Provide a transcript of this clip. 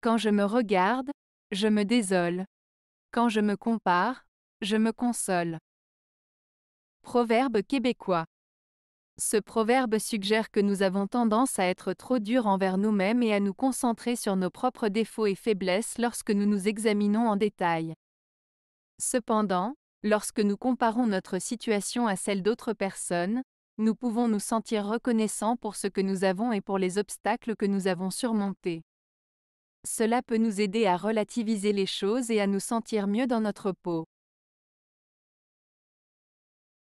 Quand je me regarde, je me désole. Quand je me compare, je me console. Proverbe québécois. Ce proverbe suggère que nous avons tendance à être trop durs envers nous-mêmes et à nous concentrer sur nos propres défauts et faiblesses lorsque nous nous examinons en détail. Cependant, lorsque nous comparons notre situation à celle d'autres personnes, nous pouvons nous sentir reconnaissants pour ce que nous avons et pour les obstacles que nous avons surmontés. Cela peut nous aider à relativiser les choses et à nous sentir mieux dans notre peau.